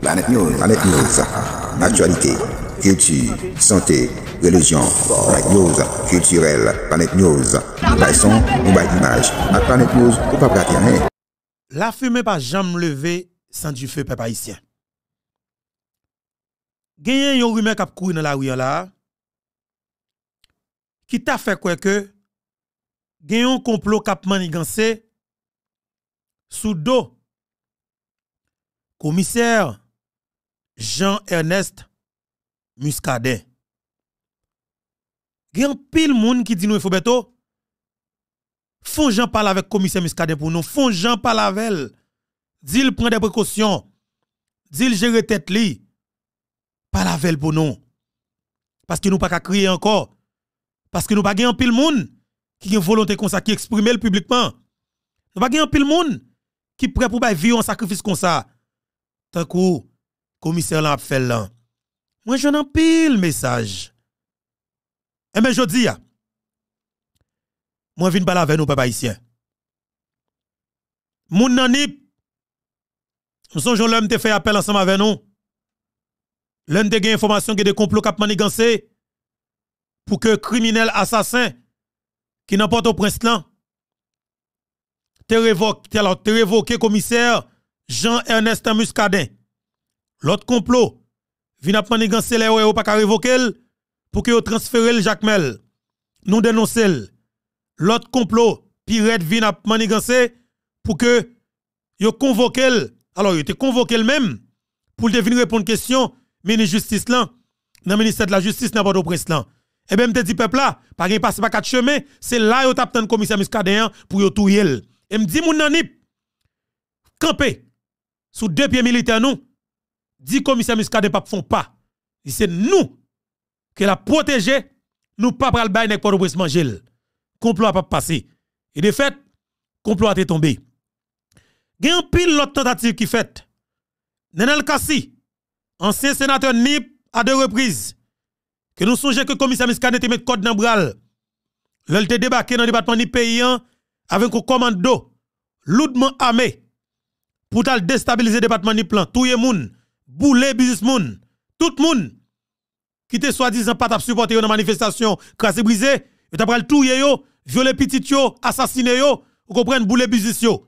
Planet News, Naturalite, Kiltu, Sante, Relijon, Planet News, Kiltu Rel, Planet News, Mbaye Son, Mbaye Dimaj, Planet News, Mbaye Prakyanen La fume pa jam leve san di fe pe Paysien Genyen yon rime kap kou in la wiyo la Ki ta fe kwe ke Genyen konplo kap maniganse Sou do Sou do commissaire Jean-Ernest Muscadet. Il y a pile monde qui dit nous, il faut bientôt. Font Jean parle avec commissaire Muscadet pour nous. Font Jean parle avec elle. dis il prend des précautions. dis il gérer tête li. Parle avec elle pour nous. Parce que nous pas qu'à crier encore. Parce que nous pas un pile monde qui a une volonté comme ça, qui exprime le publiquement. Nous pas un pile monde qui prêt pour vivre un sacrifice comme ça. Tant le commissaire l'a fait là. Moi j'en ai pile message. Et eh mais ben, je dis ah. Moi viens parler avec nous papa haïtien. Mon nani nous sommes l'homme te fait appel ensemble avec nous. L'homme te gagne information que des complots cap manigancé pour que criminel assassin qui n'importe au prince là te révoque te révoque, commissaire Jean-Ernest Muscadin. L'autre complot, vient à manigancer les et pas révoquer pour que transférer le Jacques Mel. Nous dénoncer. L'autre complot, Pirate vient à manigancer pour que yo convoquer alors yo te convoqué même pour devenir répondre question ministre justice là dans ministère de la justice n'a pas au prince là. Et eh ben me dit peuple là, pas gain passe pas quatre chemins, c'est là yo le commissaire Muscadin pour yo touyer. Et me dit mon nanip camper sous deux pieds militaires nous, dit commissaire Muscadet pas font pas. C'est nous qui la protéger, nous pas pral bail nek pour nous manger. Le Complot pas passé. Et de fait, complot a été tombé. Il y a pile l'autre tentative qui fait. Nenel Kassi, ancien sénateur NIP à deux reprises, que nous songeons que le commissaire te met code dans bral. te débarqué dans le département NIP avec un commando lourdement armé pour déstabiliser le département ni plan, tout yé moun, bouler business moun, tout moun qui te soi-disant pas t'a supporter dans manifestation, crasse brisé, t'a tout touyer yo, violer petit yo, assassiner yo, ou comprenez bouler business yo.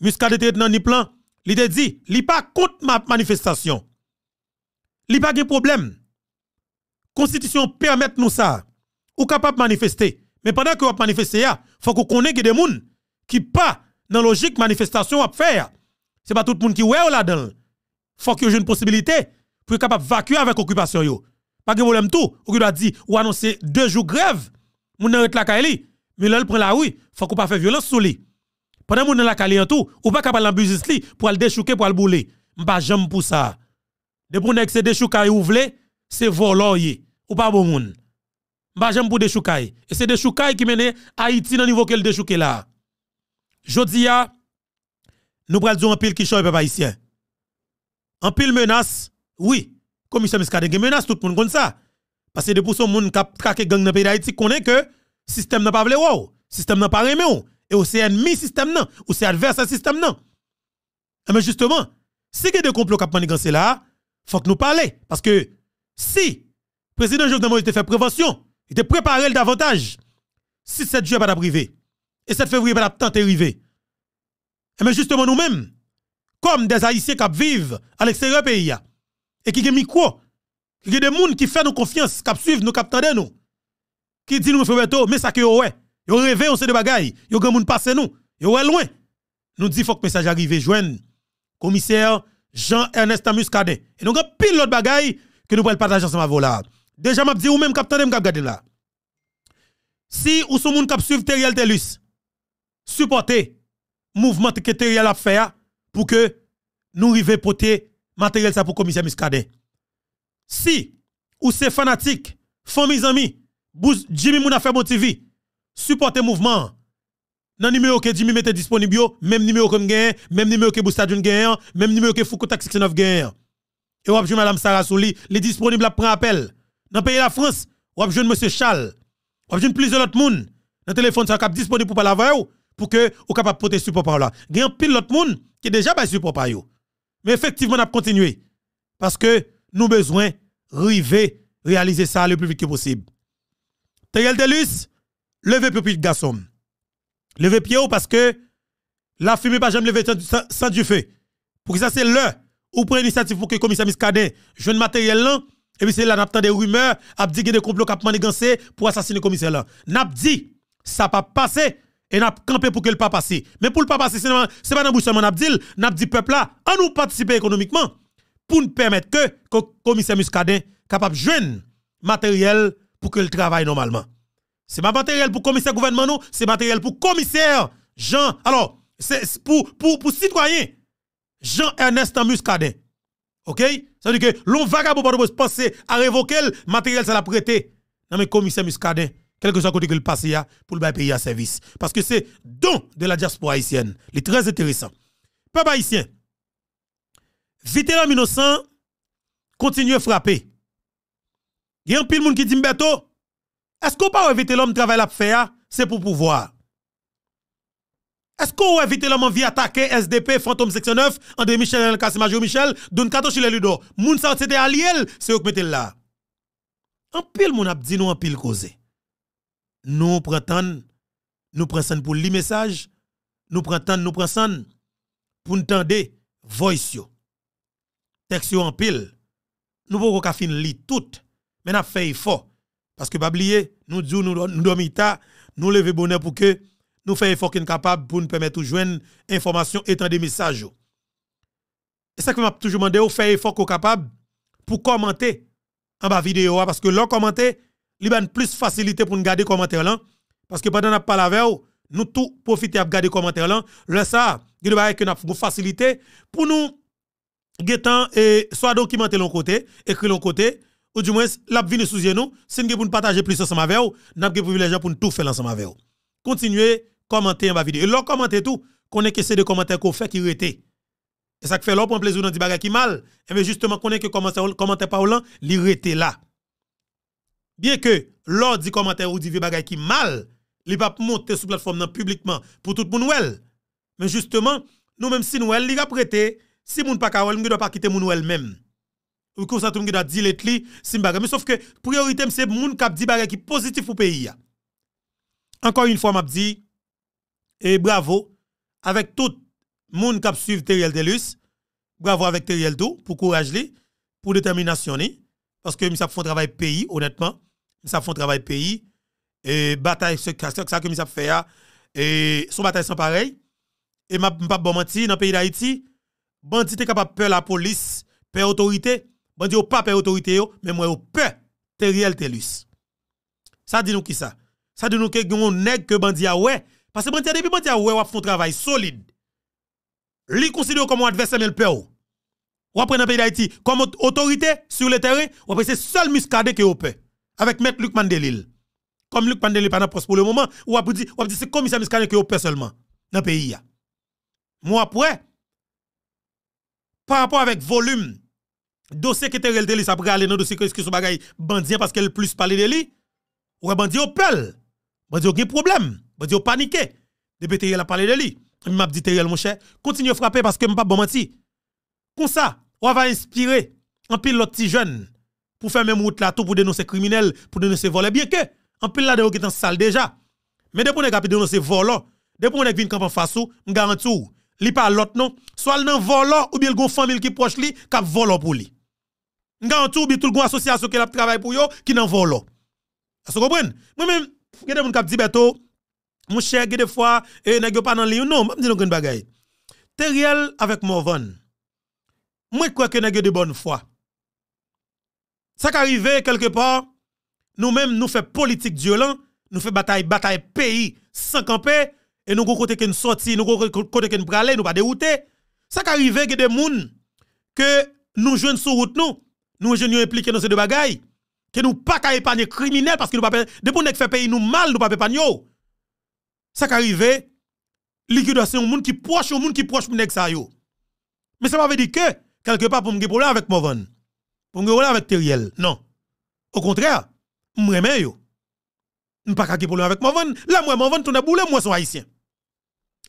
Muscadet était dans ni plan, il te dit, li pas contre ma manifestation. Li pas de problème. Constitution permet nous ça. Ou capable manifester. Mais pendant que vous manifestez, il faut qu'on connaisse des gens qui pas dans logique manifestation à faire n'est pas tout le monde qui est oh, là-dedans. Faut que j'ai une possibilité pour être capable de vacuer avec occupation yo. Pas de problème tout. On doit dire ou annoncer deux jours grève. Moun arrête la caille. mais là il prend la rue, faut qu'on pas faire violence sur lui. Pendant est la kaili en tout, ou pas capable l'ambusiste li pour le déchouquer pour le bouler. M'pa jamais pour ça. De pour nek se déchouquer ou vle, c'est voloyer ou pas bon ne M'pa jamais pour déchouquer. Et c'est déchouquer qui mène Haïti dans niveau qu'elle déchouquer là. Jodia nous prenons un pile qui choye peuple ici. En pile menace, oui, Comme commissaire a des menace tout le monde comme ça. Parce que de pour son monde qui a traqué gang dans pays d'Haïti connaît que le système n'a pas voulu Le système n'a pas aimé et aussi c'est ennemi système non, ou c'est adversaire système non. Mais eh justement, si il y a des complots qui ont là, il faut que nous parlions parce que si le président Jovenel Moïse fait prévention, il était préparé davantage. Si 7 juillet pas privé et 7 février pas tenter arriver. Mais justement, nous-mêmes, comme des Haïtiens qui vivent à l'extérieur du pays, et qui ont Il y a des gens qui font nous confiance, qui suivent nous, qui nous, qui disent nous, frère, mais ça que ouais, ont rêvé, on sait de bagaille, yo grand monde passe nous, yo sont loin. Nous dit, faut que le message arrive, joigne, commissaire Jean-Ernest Muscadet. Et nous avons pile l'autre bagaille que nous pouvons partager ensemble avec Déjà, je dis ou même, capitaine, m'a regardé là. Si ou son monde qui suivent Teriel Telus, supportez, mouvement que à faire hein, pour que nous arrivions porter matériel ça pour commissaire Miskade. Si ou ces fanatiques, familles, amis, Jimmy Mouna fait bon TV, supportez mouvement. Dans le numéro que Jimmy mette disponible, même numéro que gagne, même numéro que Boustadjoun gagne, même numéro que Foucault 69 gagne. Et vous avez Madame Sarah Souli, les disponible à prendre appel. Dans le pays de la France, vous avez Monsieur Charles, ou avez plusieurs autres monde. Dans le téléphone, ça cap disponible pour parler avec vous pour que vous capable porter support par là. Il y a un pile l'autre monde qui déjà pas support par Mais effectivement, on a continué parce que nous besoin river réaliser ça le plus vite que possible. Tayel Delus, levez de garçon. Levez pied parce que la fumée pas jamais lever sans, du feu. Pour que ça c'est l'heure ou prenez l'initiative pour que le commissaire joue jeune matériel là et puis c'est là n'a des rumeurs, a dit des complots qui pour assassiner le commissaire là. N'a dit ça pas passé et n'a campé pour que le pas passe. Mais pour le pas passer, c'est pas dans bouche n'a dit, n'a dit peuple là, à nous participer économiquement pour nous permettre que le commissaire Muscadin capable de joindre matériel pour que le travail normalement. C'est pas matériel pour commissaire gouvernement non, c'est matériel pour commissaire Jean. Alors, c'est pour pour pour citoyen Jean Ernest Muscadin. OK Ça veut dire que l'on vagabond pas passer à révoquer le matériel ça l'a prêté. Non mais commissaire Muscadin Quelque que soit côté que le pour le pays à service. Parce que c'est don de la diaspora haïtienne. Il est très intéressant. Peuple haïtien, l'homme innocent, continue à frapper. Il y a un pile monde qui dit est-ce qu'on pas éviter l'homme travail à faire, c'est pour pouvoir. Est-ce qu'on éviter l'homme en vie attaquer SDP, Fantôme Section 9, André Michel, El Michel, Don Kato Chile Ludo? Moun sa c'était aliel, c'est eux qui là. Un pile, moun a dit nous un pile causé nous prenons nous prenons pour les message. nous prenons nous prenons pour entendre voice yo. Texte en pile. Nous pouvons pas lire tout, mais nous fait effort parce que pas oublier, nous disons nous nous dormons tard, nous lever bonheur pour que nous faisons effort qu'on capable pour nous permettre de joindre information et des messages. Et ce que m'a toujours demandé, fait effort qu'on capable pour commenter en bas vidéo hein, parce que l'on commenter li plus facilité pour nous garder commentaire là parce que pendant n'a parlé avec vous nous tout profiter à garder commentaire là le ça il va que nous facilité pour nous getan et soit documenter l'on côté Écrire l'on côté ou du moins l'a venir sous nous si nous pour partager plus ensemble avec vous n'a pas privilège pour nous tout faire ensemble avec vous continuez commenter ma vidéo et l'on commenter tout qu'on est que c'est des commentaires qu'on fait qui rete et ça fait pour un plaisir dans des bagages qui mal et eh bien justement qu'on est que commentaires commentaire parlant Ils là bien que lors dit commentaire ou des vieux bagay qui mal, il pas monter sur plateforme publiquement pour tout le monde. Mais justement, nous même si nous elle li prêté, si moun pas kawel, nous doit pas quitter moun wel même. Ou comme tout doit dire li si bagay mais sauf que priorité c'est moun k'ap dit bagay qui positif pour pays Encore une fois je dit et bravo avec tout moun a suivre Teriel Delus. Bravo avec Teriel Dou pour courage li, pour détermination parce que fait font travail pays honnêtement ça font travail pays et bataille ce ça que ça fait ah, et son bataille sans pareil et m'a pas bon mentir dans le pays d'Haïti bandit est capable peur la police peur autorité bandit pas peur autorité mais moi au peur Teriel Telus ça dit nous qui ça ça dit nous que on nèg que bandit a ouais parce que bandit depuis bandit a ouais a un travail solide li considère comme un adversaire mais le peur ou après dans le pays d'Haïti comme autorité sur le terrain ou après c'est seul muscadet que au peur avec M. Luc Mandelil. Comme Luc Mandelil pendant pas poste pour le moment, ou a dit, dit c'est commissaire Miskanen qui opère seulement dans le pays. Moi après, par rapport avec volume, dossier qui était réel ça pourrait aller dans le dossier qui sont bagaille bandit parce qu'elle plus parler de lui. Ou bandier au pel. Bandit aucun problème. Bandit au paniqué. Depuis Teriel la parlé de lui. Je m'a dit mon cher, continue à frapper parce que je ne pas bon menti. Comme ça, on va inspirer un pilote petit jeune pour faire même route là tout pour dénoncer criminel, pour dénoncer voler. Bien que, en pile là de qui est en salle déjà. Mais dès qu'on est dénoncer voleurs, dès qu'on est venu camp en face, je garantis, li pas l'autre non, soit un voleur ou bien le famille qui proche li, qui voleur pour lui. Je garantis, ou bien tout le association qui travaille pour yo, qui un voleur. Vous comprenez? Moi-même, il y a des gens qui disent, mon cher, des fois, eh, pas dans le Non, je dis une grande bagaille. réel avec Morvan. Moi, je crois que n'est de bonne foi. Ça qui arrive quelque part, nous-mêmes, nous faisons politique violente, nous faisons bataille, bataille pays sans camper, et nous côté sortir, nous ne nous côté nous ne nous pas dérouter. Ça qui arrive, que des gens que nous jouons sur route, nous, nous impliqués dans ces deux bagailles, que nous pas qu'à épargner criminels parce que nous pas, pour nous fait pays nous mal, nous pas épargner. Ça qui arrive, liquidation des monde qui proche au gens qui proche pour ça yo. Mais ça veut dire que quelque part pour me problème avec Movon. Pour me avec Teriel. Non. Au contraire, je remets yo. Je pas de problème avec mon Là, moi, mon van, tout boule, moi, sont haïtien.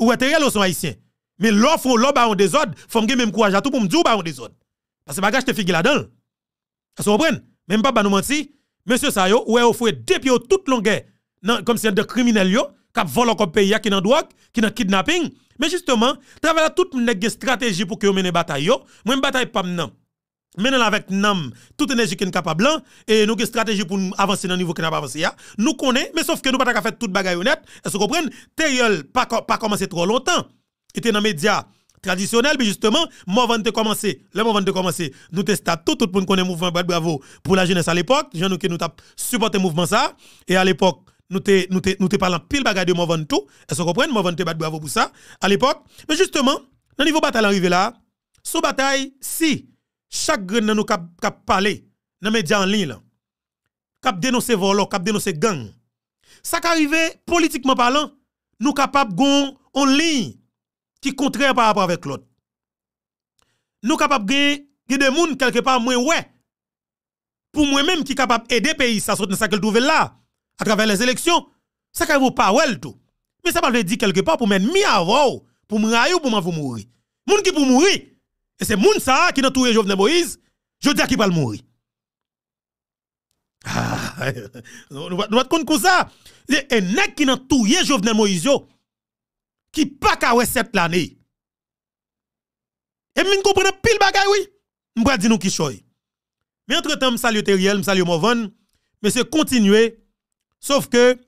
Ou Teriel, ou haïtien. Mais l'offre, l'offre, bah, on désordre, faut que même courage à tout pour me dire, bah, on désordre. Parce que bagage te figure là-dedans. Ça se comprenez? Même pas, bah, nous menti. Monsieur Sayo, ou est offert deux pieds toute longueur, comme c'est de criminels, yo, qui volent comme pays, qui dans drogue, qui dans kidnapping. Mais justement, travers toute une stratégie pour que vous menez bataille, yo, moi, bataille pas maintenant avec NAM, toute énergie qui est capable, et nous avons une stratégie pour avancer dans le niveau qui n'a pas avancé. Nous connaissons, mais sauf que nous ne pouvons pas faire toute bagaille honnête. Est-ce que vous comprenez? pas pas commencé trop longtemps. Il était dans les médias traditionnels, mais justement, mouvement de commencer. Le mouvement de commencer, nous testons tout, tout le monde connaît le mouvement Bravo pour la jeunesse à l'époque. Jean nous qui nous supporté le mouvement ça. Et à l'époque, nous te, nous te, nous te parlons pile bagaille de mouvement tout. Est-ce que vous comprenez? Mouvement Bad Bravo pour ça à l'époque. Mais justement, dans le niveau bataille arrivé là, sous bataille, si. Chakre nan nou kap pale, nan medya an lin lan. Kap denose volo, kap denose gang. Sa ka rive politikman palan, nou kapap gon an lin ki kontre par rapport avek lot. Nou kapap gede moun kelke pa mwen we. Pou mwen menm ki kapap ede peyi sa sot nan sa kel touve la. A traven les eleksyon, sa ka rive ou pa wel tou. Men sa pa mwen di kelke pa pou men mi avou, pou mwen ayou pou man pou moun ri. Moun ki pou moun ri. Et c'est Mounsa qui a tué Jovenel Moïse, je dis qu'il va le mourir. Ah, nous va comme ça. Et mec qui a touillé Jovenel Moïse, qui pas qu'à cette l'année. Et nous comprenons pile bagay, oui. nous dit nous qui choy. Mais entre temps, salut Teriel, salut Movan, mais c'est continuer. Sauf que,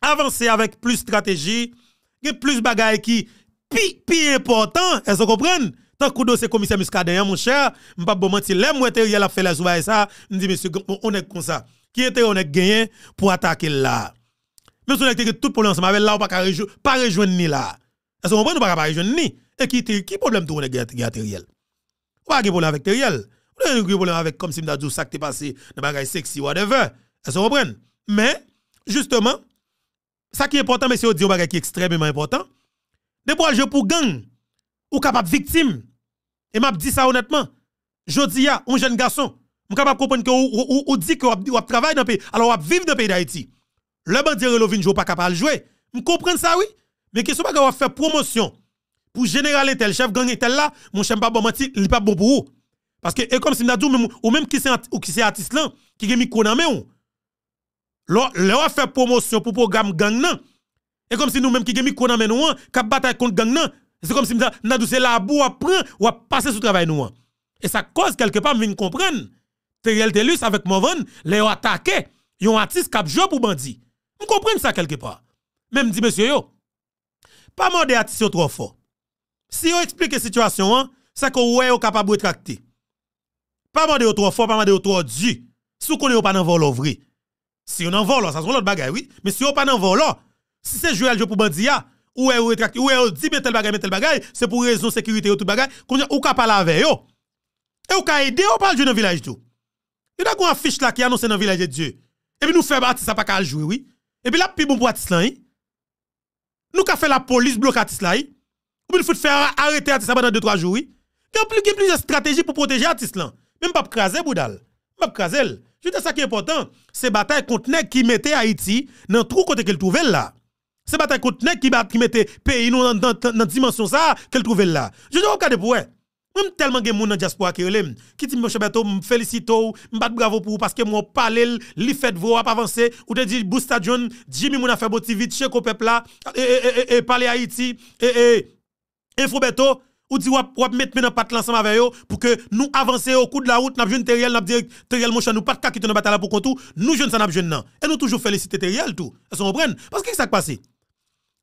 avancer avec plus stratégie, Plus de a plus bagay qui sont plus important, elles comprennent. vous comprenez? Tant que dossier commissaire Muscadin, hein, mon cher, m'pas bon mentir, les ou intérieur a fait la ouailles ça, dis, monsieur, on est comme ça. Qui était on est gagné pour attaquer là? Mais on que tout pour l'ensemble avec là, on pas pas rejoindre ni là. Est-ce qu'on ne peut pas rejoindre ni? Et qui qui problème tout on est On Ou pas de problème avec Teriel. On pas un problème avec comme si m'a dit ça qui t'est passé dans bagage sexy whatever. Est-ce qu'on comprend? Mais justement, ça qui est important monsieur, dit un bagage qui est extrêmement important. Des pour jouer pour gang ou capable victime. Et m'a dit ça honnêtement. Jodi a un jeune garçon, m'a capable comprendre que ou, ou, dit que ou travaille dans le pays, alors ou vit dans le pays d'Haïti. Le bandit Relovin joue pas capable de jouer. Je comprends ça oui, mais qu'est-ce que va faire promotion pour général tel chef gang tel là, mon chef pas bon menti, il pas bon pour vous. Parce que et comme si nous dit ou même qui c'est ou qui c'est artiste là qui est micro dans main. va faire promotion pour programme gang nan. Et comme si nous même qui est micro dans on nous, cap bataille contre gang nan, c'est comme si nous c'est la boue à ou passer sous travail nous. Hein. Et ça cause quelque part vient comprendre. Teriel Telus avec Movan, les ont attaqué, ils ont artiste a joué pour bandit. Je comprends ça quelque part. Même dit monsieur yo. Pas mal artiste trop fort. Si on explique la situation, hein, c'est qu'on est capable de tracter. Pas d'artistes trop fort, pas d'artistes trop dur. Si on connaissez pas dans vol vrai. Si on en vole, ça sera l'autre bagaille oui, mais si on pas dans vol, si c'est jouer le jeu pour bandit ou est ouais. ou est dit tel bagage, tel bagage, c'est pour raison sécurité ou tout bagage. Comme ça, ou ka parler avec yo. Et ou ka aidé ou jouer dans le village tout. Il y a une affiche là qui annonce dans le village de Dieu. Et puis nous faisons battre ça pas qu'à jouer, oui. Et puis là, plus bon pour artiste là, hein. Nous ka fait la police bloquer artiste là, hein. Ou bien faut faire arrêter artiste pendant 2-3 jours, oui. Il y a plusieurs stratégies pour protéger artiste là. Même pas craser boudal. Pas craser. Je ça qui est important, c'est bataille contre qui mettait Haïti dans le trou côté qu'elle trouvait là. C'est bataille contre qui bat qui mettait pays nous dans dans dimension ça qu'elle trouvait là. Je dis regardez pour même tellement de monde dans diaspora qui relève qui dit monsieur Beto me félicite me bat bravo pour parce que moi parler li fait voix pas avancer ou te dit Booster John Jimmy mon a fait beau TV chez au peuple là et et parler Haïti et et info Beto ou dit wap wap mettre dans pat ensemble avec eux pour que nous avancer au coup de la route n'a jeune Teriel n'a direct Teriel mon nous pas de te dans bataille pour tout nous jeune ça n'a jeune et nous toujours féliciter Teriel tout vous comprend parce que ça passe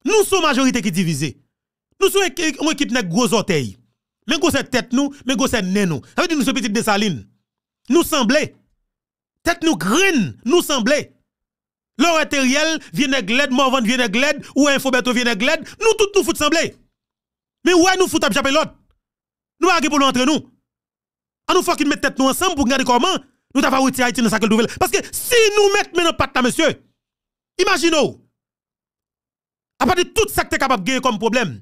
nous sommes majorité qui divisée. Nous sommes une équipe de gros orteils. Mais gros cette tête nous, mais gros cette nez nous. Ça veut dire nous sommes petites dessalines. Nous semblons. Tête nous green, nous semblons. L'or intérieur vient de Mon Morvan vient de l'aide. ou Infoberto vient de l'aide. Nous tous nous fout sembler. Mais où ouais, nous fout à l'autre. Nous avons pour nous entre nous. A ah, nous faut qu'ils mettent tête nous ensemble pour regarder comment nous avons retiré Haïti dans sa nouvelle. Parce que si nous mettons maintenant pas ta monsieur, imaginez-vous. A pa de tout sak te kapap geye kom problem.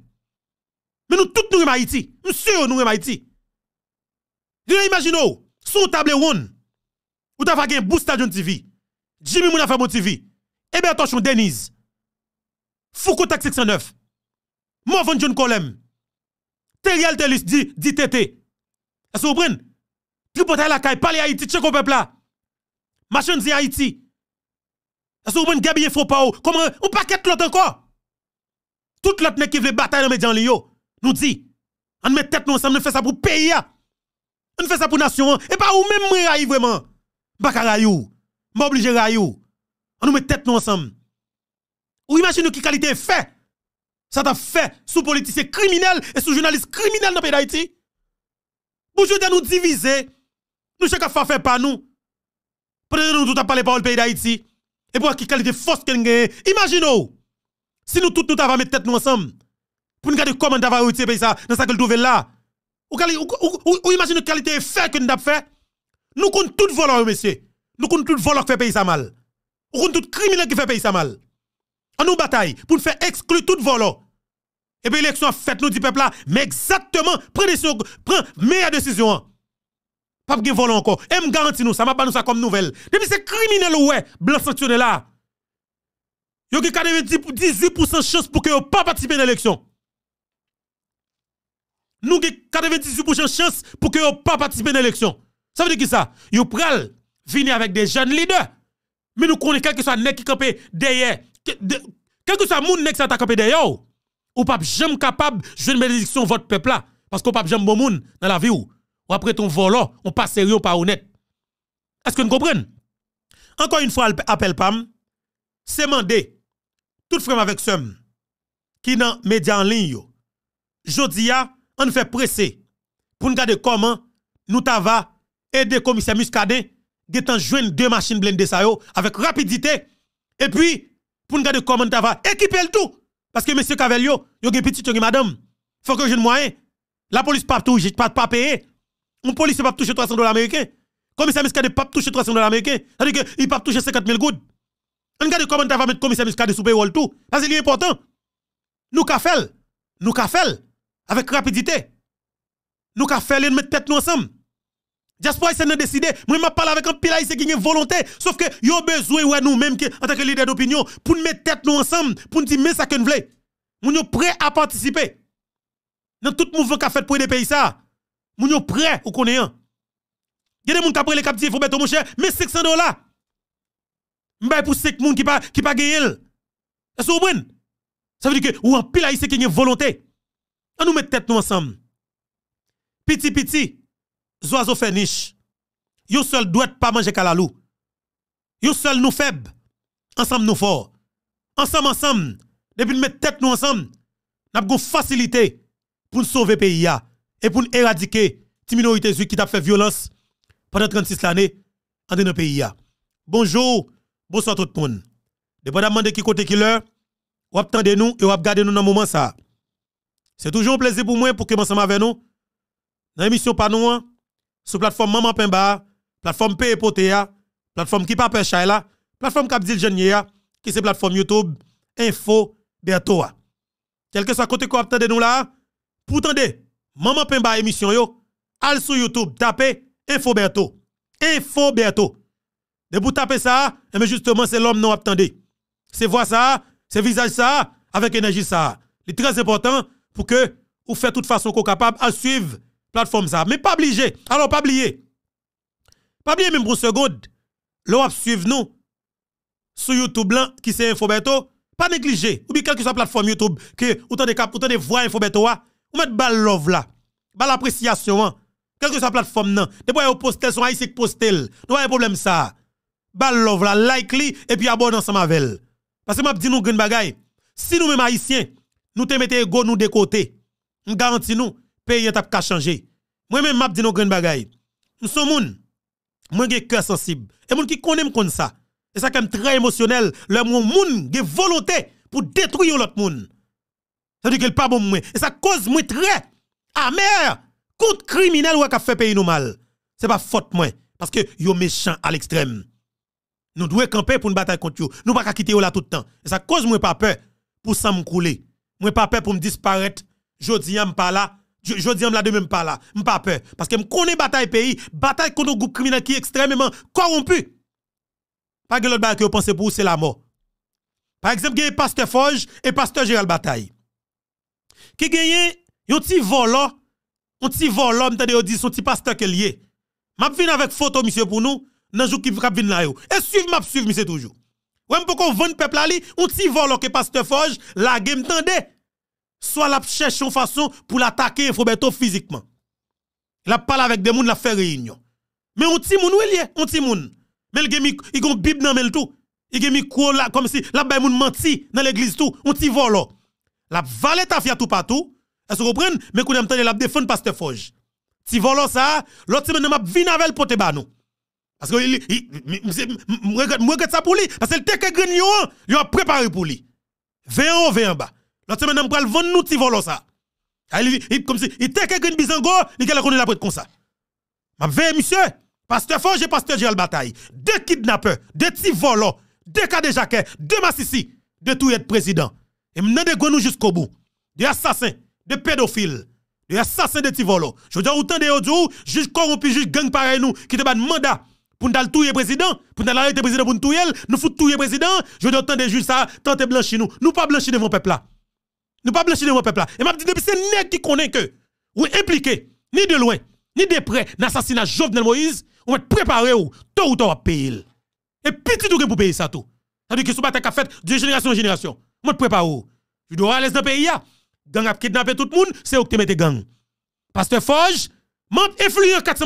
Men nou tout nou remay ti. Mse yo nou remay ti. Dine imagine ou. Sou tab le won. Ou ta fage en boost adyon TV. Jimmy mou na fèm o TV. Ebe aton chon Deniz. Foukou tak 609. Mou avon John Colen. Terial telis di TT. E se ou pren. Tripotay lakay. Pali a iti. Chek ou pepla. Machan zi a iti. E se ou pren. Gabi ye fropa ou. Komre ou paket klot anko. Tout l'autre qui veut bataille dans les médias, nous dit, on met tête nous ensemble, on fait ça pour pays. On fait ça pour nation. Et pas ou même moi raille vraiment. pas rayou. M'obligé rayou. On nous met tête nous ensemble. Ou imaginez qui qualité fait. Ça t'a fait sous politiciens criminels et sous journalistes criminels dans le pays d'Haïti. Bonjour de nous diviser. Nous chacun fait faire pas nous. Prenez nous tout à parler par le pays d'Haïti. Et pour qui qualité force qu'elle gagne. Imaginez-vous. Si nous tous nous avons mis tête nous ensemble, pour nous garder comment nous avons fait pays ça, dans ce que nous là, ou, imaginez la qualité fait que nous avons fait, nous comptons les voleurs, monsieur. Nous comptons les voleurs qui fait pays ça mal. Nous comptons les criminels qui fait pays ça mal. En nous bataille pour nous faire exclure les voleurs, Et puis l'élection fait, nous dit peuple là, mais exactement, prenez la meilleure décision. Pas de volant encore. Et me garantis nous, ça m'a pas nous ça comme nouvelle. Depuis c'est criminel ouais, blanc sanctionné là. Yo qui 98% chance pour que yo pas participer à l'élection. Nous qui 98% chance pour que yo pas participer à l'élection. Ça veut dire qui ça Yo pral venir avec des jeunes leaders. Mais nous connaissons quel que soit nèg qui campé derrière, quel que soit moun nèg qui campé derrière ou pas jamais capable de jouer une bénédiction votre peuple là parce qu'on pas jamais bon moun dans la vie ou. après ton volant, oh, on pas sérieux, pas honnête. Est-ce que vous comprenez? Encore une fois, appel PAM, c'est mandé tout frère avec somme qui dans les médias en ligne je Jodi on fait presser pour nous garder comment nous t'ava aider commissaire Muscadet getan joindre deux machines blindées avec rapidité et puis pour nous garder comment t'ava équiper le tout parce que monsieur Cavelio, il gen petit des gen madame. Faut que un moyen. La police pas pas pas payer. Un policier pas toucher 300 dollars américains. Commissaire peut pas toucher 300 dollars américains. C'est-à-dire qu'il pas toucher 50 000 gouttes. Regardez comment tu vas mettre commissaire Muscadet sous payroll tout. Parce c'est c'est important. Nous qu'a fait, nous qu'a fait, avec rapidité. Nous qu'a fait, nous mettre tête nous ensemble. Jasper, il s'est décidé, moi je parle avec un pile qui a volonté, sauf que y a besoin de nous même en tant que leader d'opinion pour nous mettre tête nous ensemble, pour nous dire mais ça que nous voulons. Nous sommes prêts à participer. Dans tout mouvement qu'a fait pour aider pays ça. Nous sommes prêts au connaissant. Il y a des gens qui ont pris les captifs, faut mettre mon cher, mais 600 dollars. Mba pour 5 moun qui ne qui pas gagné. Est-ce que vous Ça veut dire que ou en pile haïtien qui une volonté. On nous met tête nous ensemble. Petit petit, oiseaux fait niche. seul doit pas manger kalalou. Yo seul nous faible. Ensemble nous forts. Ensemble ensemble, depuis nous mettre tête nous ensemble, n'a avons facilité pour nous sauver pays et pour nous éradiquer les minorités qui ont fait violence pendant 36 années dans notre pays Bonjour Bonsoir tout le monde. Dépendamment de qui côté qui l'heure, vous attendez nous et vous regardez nous dans moment ça. C'est toujours un plaisir pour moi pour que ensemble avec nous dans l'émission pas nous sur plateforme Maman Pemba, plateforme PEPOTEA, la plateforme qui pas la plateforme Capdil qui qui c'est plateforme YouTube Info Berto. Quel que soit côté que attendez nous là, pour attendre Maman Pemba émission yo, allez sur YouTube, tapez Info Berto. Info Berto. De pour taper ça, mais justement, c'est l'homme non attendez. C'est voir ça, c'est visage ça, avec énergie ça. C'est très important pour que vous faites toute façon qu'on capable à suivre plateforme ça. Mais pas obligé. Alors, pas obligé. Pas oublier même pour une seconde. L'on qui suivre nous sur YouTube qui c'est Infobeto. Pas négliger. Ou bien quelque que soit plateforme YouTube que vous de cap, autant de voix Infobeto, hein. ou mettre balle love là. peu appréciation. Hein. Quelque que soit la plateforme, non. Des fois, vous postez, vous avez un poste Nous avons un problème ça. Bal love la, like li, et puis abonne ensemble avec elle. Parce que m'a dit nous, bagay. Si nous, même haïtiens, nous te mettez ego nous de côté, nous garantit nous, pays t'a pas changer. Moi-même, m'a dit nous, grande bagay. Nous sommes moun, moi qui cœur sensible. Et moun qui connaît comme ça. Et ça, comme très émotionnel, le moun, gen volonté pour détruire l'autre monde. Ça veut dire qu'il pas bon moi. Et ça cause moi très amer contre criminel ou a fait pays nous mal. C'est pas faute moi parce que yo méchant à l'extrême. Nous devons camper pour une bataille contre eux. Nous ne pouvons pas quitter là tout le temps. Et ça cause moi pas peur pour ça Je couler. Moi pas peur pour me disparaître. Je dis pas là. Je dis là de même pas là. Je pas peur. Parce que je connais bataille pays, bataille contre un groupe criminel qui est extrêmement corrompu. Pas que l'autre bataille que vous pensez pour c'est la mort. Par exemple, il y a Pasteur Forge et Pasteur Gérald Bataille. Qui gagne, un petit volant, un petit volant, vous dit, son petit pasteur qui est lié. Je viens avec photo, monsieur, pour nous dans jour qui va yo. Et suivre m'a suivre c'est toujours. Ouais, pourquoi on peuple ali, on ti vole que pasteur Forge la game tendez. Soit la cherche une façon pour l'attaquer Froberto physiquement. La parle avec des moun la fait réunion. Mais on ti moun ou lié, on ti moun. Mais il y a une mel dans le tout. Il y ko micro là comme si la bay moun menti dans l'église tout, on ti vole. La valet ta fia tout partout. Est-ce que vous comprenez Mais la défendre pasteur Forge. Ti vole ça, l'autre semaine m'a vinn avec pote banou. Parce que je regarde ça pour lui. Parce que le teke gagné, il a préparé pour lui. 20 en 20 en bas. L'autre semaine, on va vendre nous petit volo ça. Ah, comme si, il teke gagné bisango, il a connu la prête comme ça. Ma veille, monsieur, pasteur Forge et pasteur Gérald Bataille. Deux kidnappeurs, deux petits volants, deux cas de jaquet, deux massissi, deux tout être président. Et maintenant, des nous jusqu'au bout. Des assassins, des pédophiles. Des assassins de petits volants. Je veux dire, autant de juges corrompus, juges gang pareil nous, qui te battent mandat pour nous tout le président, pour nous arrêter le président, pour nous tuer, nous foutons tout le président. Je dois entendre juste ça, tenter blanchir nous. Nous pas blanchir devant le peuple là. Nous pas blanchir devant le peuple là. Et m'a dit, depuis c'est nèg qui connaît que, ou impliqué, ni de loin, ni de près, dans l'assassinat Jovenel Moïse, on va préparer ou, tôt ou tôt, à payer. Et petit tout pour payer ça tout. cest veut dire que ce bataille a fait de génération en génération. On va préparer Je dois aller dans le pays là. Gang a kidnappé tout le monde, c'est où que tu mets gang. Pasteur Forge, monte influent 400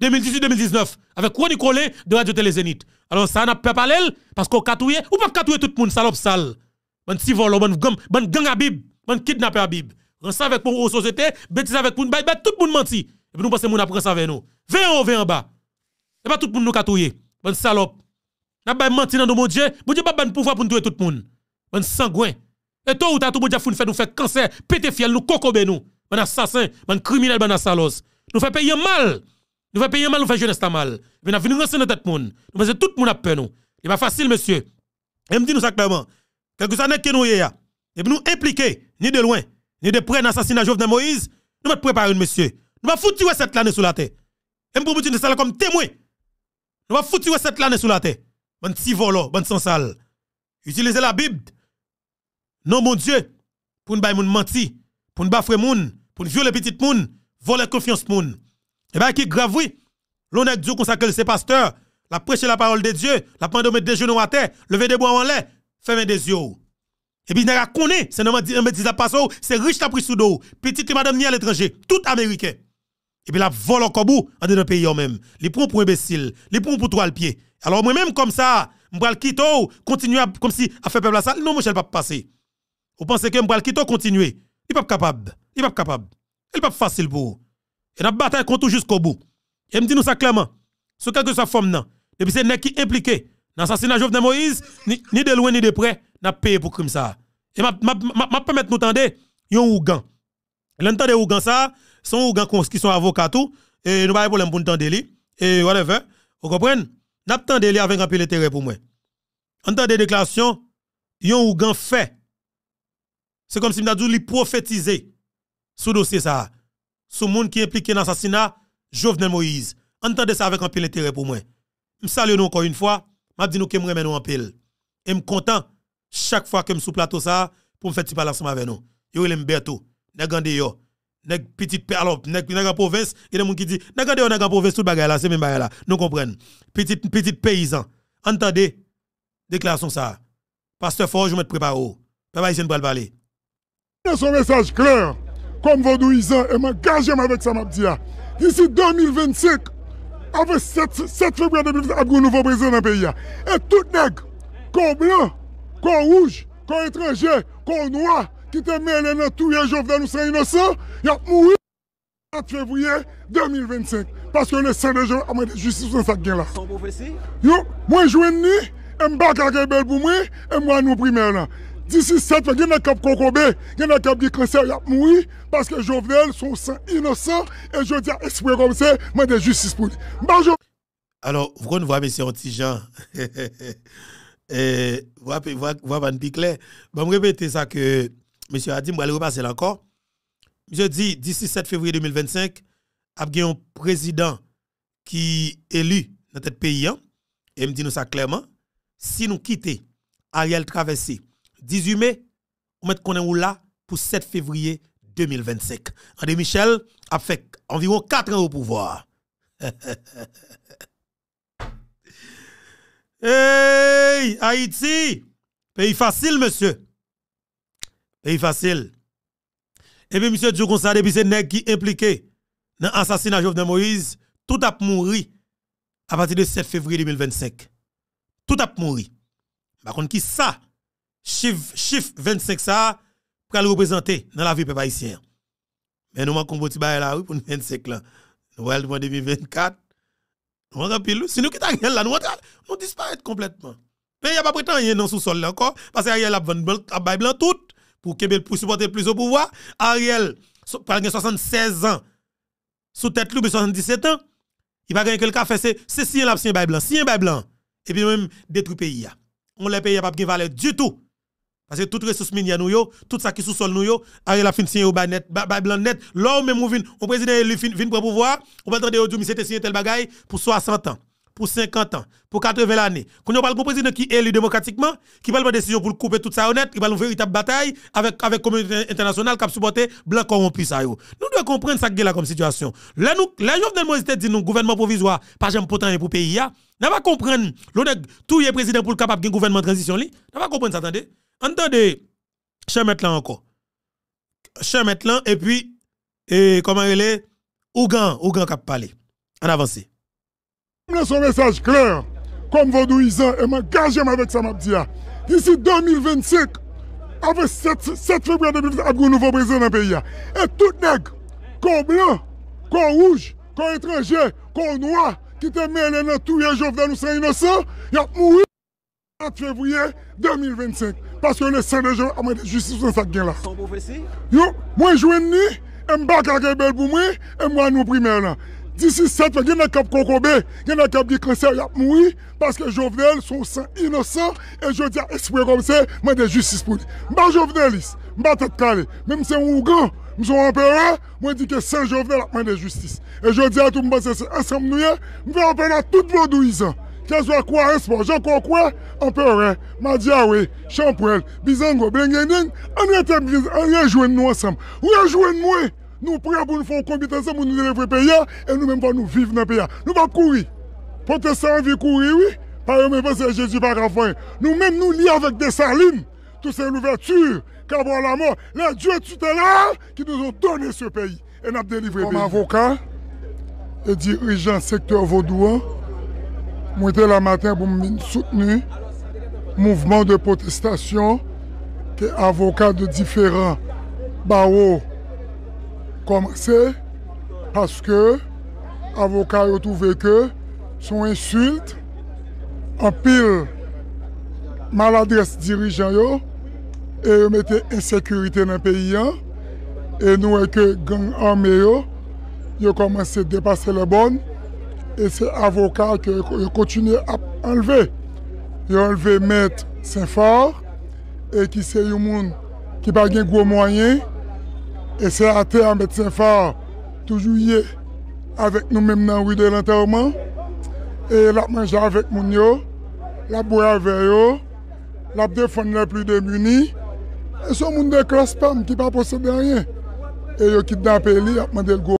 2018-2019, avec Ronnie de Radio Télé Zénith. Alors ça n'a pas parlé, parce qu'on katouye, ou pas katouye tout le monde, salope sale. Bon si vol, bon gang, gang à Bib, bon kidnapper à Bib. On ça avec mon société, bêtise avec mon bête, ben, tout le monde menti. Et puis nous pensons qu'on apprend ça avec nous. Viens en, 20 en bas. Et pas tout le monde nous katouye. Bon salope. N'a pas menti dans nos Dieu, mon Dieu pas bon pouvoir pour nous tuer tout le monde. Bon sanguin. Et toi ou t'as tout le monde fait nous faire cancer, pété fiel, nous cocobe nous. Bon assassin, bon criminel, bon assalos. Nous fait payer mal. Nous faisons payer mal, nous faisons jeunesse mal. Nous venons rester dans tête monde. Nous faisons tout le monde a peur nous. n'est pas facile, monsieur. Et me dit nous ça Quelque Quelques années que nous y Et nous impliqués, ni de loin, ni de près dans l'assassinat de Moïse, nous nous préparer monsieur. Nous allons foutre cette année sous la terre. Et pour nous ça comme témoin. Nous allons foutre cette année sous la terre. Bon petit volo, oh, bon sans sale. Utilisez la Bible. Non, mon Dieu, pour nous bailler mentir, pour nous baffrer moun, pour nous violer petit moun, voler confiance moun. Eh bien, qui grave, oui. L'honnête Dieu consacré ses pasteurs, la prêche la parole de Dieu, la prendre mettre des genoux à terre, lever des bois en l'air, fermer des yeux. Et puis, n'a connaît, c'est un bêtise à passer, oh, c'est riche la pris sous petit petite madame ni à l'étranger, tout américain. Et puis, la vole au cobou, en dedans pays même. Les prend pour imbécile, les prend pour trois pieds. Alors, moi-même, comme ça, m'bral quitter, oh, continuer comme si à faire peuple à ça. Non, mon vais pas passer. Vous pensez que m'bral quitter, oh, continuer. Il pas capable. Il pas capable. Il pas facile pour vous. Et nous bataille contre jusqu'au bout. Et me dit nous ça clairement. Sous quelque sa forme, non. Depuis c'est nèg qui impliqué dans l'assassinat Jovenel Moïse, ni, de loin ni de près, n'a payé pour crime ça. Et m'a permettre nous tendre, yon ougan. L'entendre ougan ça, son ougan qui sont avocats tout, et nous pas problème pour nous tendre li, et whatever. Vous comprenez? N'a tendre li avec un peu terrain pour moi. Entendre déclaration, yon ougan fait. C'est comme si m'a dit li prophétiser sous dossier ça sur monde qui est impliqué dans l'assassinat Jovenel Moïse. Entendez ça avec un peu d'intérêt pour moi. Je salue nous encore une fois. Je dis nous que je nous en pile. Et je content chaque fois que je suis plateau ça pour me faire parler ensemble avec nous. Yo il Berto, nèg gande yo, nèg petite alors nèg nèg province, il y a des gens qui dit nèg gande yo nèg province tout bagarre là, c'est même bagarre là. Nous comprenons. Petit petit paysan. Entendez déclaration ça. Pasteur Forge, je vais te préparer. Papa, parler. C'est un message clair. konm vodo iza, e man gaje man vek sa map di ya. Disi 2025, avè 7 februè, ap goun nouvo prezè nan peyi ya. E tout neg, kon blan, kon rouge, kon etranje, kon noa, ki te menen nan touye jov dan ou sè inosan, yap mou yon fèvriè 2025. Paske yon esen de jòv amè ju sè sè sè gè la. Mwen jwen ni, mba kakè bel pou mwen, mwa nou primè la. D'ici 7, il y a cap Kokobé, il y a cap du cancer, il a mouru parce que les son sont innocents. et je dis à esprit comme ça, moi de justice pour lui. Bonjour. Alors, vous voyez, voir, monsieur Antijan, vous voyez, Van clair. je vais répéter ça que M. a dit, je vais repasser là encore. Je dit, d'ici 7 février 2025, il y a un président qui est élu dans notre pays, hein. et me dit nous ça clairement, si nous quittons Ariel Traversé, 18 mai, on met qu'on là pour 7 février 2025. André Michel a fait environ 4 ans au pouvoir. hey, Haïti, pays facile, monsieur. Pays facile. Et eh puis, monsieur Djoukon, ça, depuis c'est qui impliqué dans l'assassinat de Jovenel Moïse, tout a mouru à partir de 7 février 2025. Tout a mouru. Par contre, qui ça? chiffre, chiffre 25 ça, pour le représenter dans la vie peuple haïtien. Mais nous on petit là, oui, pour 25 là. Nous allons le 2024. Nous allons pile. Si nous quittons Ariel là, nous avons disparaître complètement. Mais il n'y a pas y rien dans sous-sol là encore, parce qu'Ariel a bail blanc tout pour qu'il puisse supporter plus au pouvoir. Ariel, par 76 ans, sous tête loup, 77 ans, il va gagner quelqu'un fait c'est si un bail blanc, si un blanc, et puis même détruire pays. On les pays pas de valeur du tout. Parce que toutes les ressources minières, nous, tout ça qui est sous sol, nous, Ariel a fini signer au blanc net. Là où même on vient, président est vient pour pouvoir, on va entendre vous c'était signé tel bagaille pour 60 ans, pour 50 ans, pour 80 années. Quand on parle de président qui est élu démocratiquement, qui prend une décision pour couper tout ça honnête, qui va une véritable bataille avec, la communauté internationale qui a supporté blanc corrompu ça. Nous devons comprendre ça qui est là comme situation. Là, nous, là, Jovenel Moïse dit, nous, gouvernement provisoire, pas jamais pour pour pays, n'a pas comprendre, l'on tout est président pour le capable d'un gouvernement de transition, n'a pas comprendre ça, attendez. Entendez, cher là encore. Cher là, et puis, et comment il est, Ougan, Ougan qui a parlé. En avance. C'est un message clair. Comme vaudouisant, et m'engage avec ça, m'a hein. D'ici 2025, avec 7, 7 février 2025, avec un nouveau président dans le pays. Hein. Et tout nègre, qu'on blanc, qu'on rouge, qu'on étranger, qu'on noir, qui te mêlé dans tout les jours, nous sommes innocents, il a mouru. A fevriye 2025, paske yon e 100 de joun a mwen de justise pou sa gen la. Son pou fesi? Yo, mwen jwen ni, mwen bak a gebel pou mwen, mwen mwen nou primer la. Disi set, fè gen a kap kokobe, gen a kap di konser yap mwen, paske joun venel sou san inosan, e joun di a esprè kom se, mwen de justise pou di. Mwen bak joun venel is, mwen bak tet kale, mwen mwen se mwen wou gan, mwen son wapen la, mwen di ke 100 joun venel ap mwen de justise. E joun di a tou mwen basen se, ensam nouye, mwen wapen la tout vondou isan. Kè zwa kwa en sport, zwa kwa kwa, anpe orè, madia ouè, chanprel, bizango, blengenè, an rejouen nou ansem. Rejouen nou, nou prek pou nou fò komitansè moun nou delivre pe ya, en nou menm va nou vivne pe ya. Nou va kouri, pote san vi kouri, parè menmè zè jè zi baga fwen. Nou menm nou li avèk de salim, tout se l'ouverture, kabou an la mort, lè djè tutè la, ki nou zò donè se peyi, en ap delivre peyi. Kom avokan, dirijan sektèr vodouan, Mwen te la maten pou mwen soutenu mouvman de potestasyon ke avokat de diferan ba ou kome se paske avokat yo touve ke son insult an pil maladres dirijan yo e yo mette insekurite nan peyi yo e nou e ke gang anme yo yo kome se depase le bon E se avokal ki yo kontinye ap enleve. Yo enleve met sen far. E ki se yon moun ki bagen gwo mwanyen. E se ate an met sen far. Toujou ye avèk nou mèm nan wide lantèrman. E lakman jan avèk moun yo. Lakmou avèk yo. Lakmou defon lè pli de mouni. E so moun de kraspam ki pa pose bèryen. E yo kit dapè li ap mandel gwo mwanyen.